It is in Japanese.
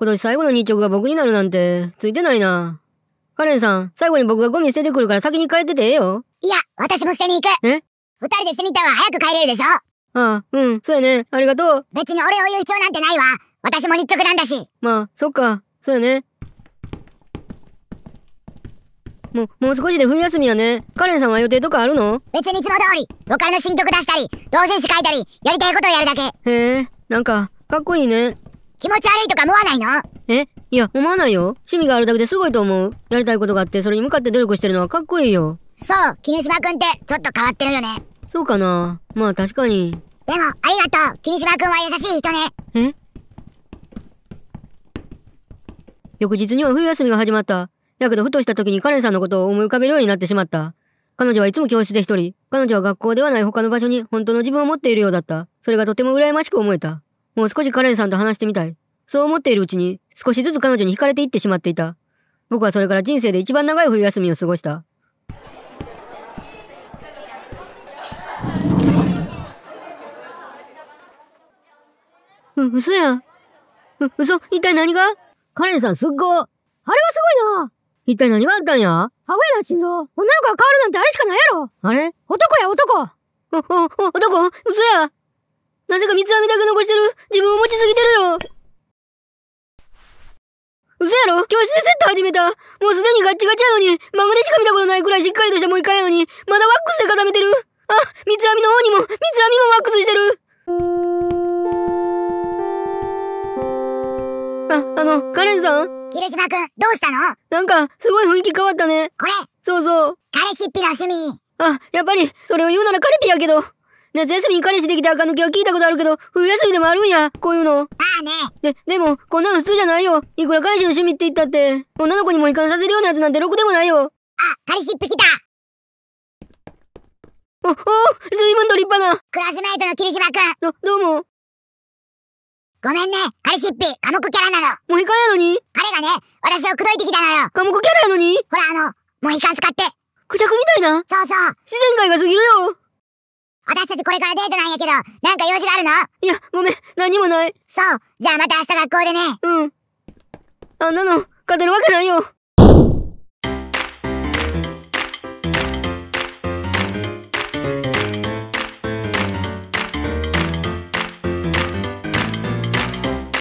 今年最後の日直が僕になるなんて、ついてないな。カレンさん、最後に僕がゴミ捨ててくるから先に帰っててええよ。いや、私も捨てに行く。え二人で捨てに行った方早く帰れるでしょああ、うん、そうやね。ありがとう。別に俺を言う必要なんてないわ。私も日直なんだし。まあ、そっか。そうやね。もう、もう少しで冬休みやね。カレンさんは予定とかあるの別にいつも通り、ボカルの新曲出したり、同人誌書いたり、やりたいことをやるだけ。へえ、なんか、かっこいいね。気持ち悪いとか思わないのえいや、思わないよ。趣味があるだけですごいと思う。やりたいことがあって、それに向かって努力してるのはかっこいいよ。そう、君島くんってちょっと変わってるよね。そうかな。まあ確かに。でも、ありがとう。君島くんは優しい人ね。え翌日には冬休みが始まった。やけどふとした時にカレンさんのことを思い浮かべるようになってしまった。彼女はいつも教室で一人。彼女は学校ではない他の場所に本当の自分を持っているようだった。それがとても羨ましく思えた。もう少しカレンさんと話してみたい。そう思っているうちに、少しずつ彼女に惹かれていってしまっていた。僕はそれから人生で一番長い冬休みを過ごした。う、嘘やん。う、嘘一体何がカレンさんすっごあれはすごいな一体何があったんやアホやな、心臓。女の子が変わるなんてあれしかないやろあれ男や、男お、お、お、男嘘やなぜか三つ編みだけのセット始めたもうすでにガッチガチなのに、漫画でしか見たことないくらいしっかりとしたもう一回やのに、まだワックスで固めてるあ、三つ編みの方にも、三つ編みもワックスしてるあ、あの、カレンさん霧島くん、どうしたのなんか、すごい雰囲気変わったね。これそうそう。彼氏っぴの趣味。あ、やっぱり、それを言うならカレピやけど。夏休みに彼氏できた赤抜けは聞いたことあるけど、冬休みでもあるんや、こういうの。まあね。で、でも、こんなの普通じゃないよ。いくら彼氏の趣味って言ったって、女の子にも遺憾させるようなやつなんてろくでもないよ。あ、彼氏一匹だお、おお、ずいぶんと立派な。クラスメイトの霧島くん。ど、どうも。ごめんね、彼氏一匹、科目キャラなの。もうカンやのに彼がね、私を口説いてきたのよ。科目キャラやのにほらあの、もうカン使って。クジャクみたいなそうそう。自然界が過ぎるよ。たちこれからデートなんやけど、なんか用事があるのいや、ごめん、何もない。そう、じゃあまた明日学校でね。うん。あんなの、勝てるわけないよ。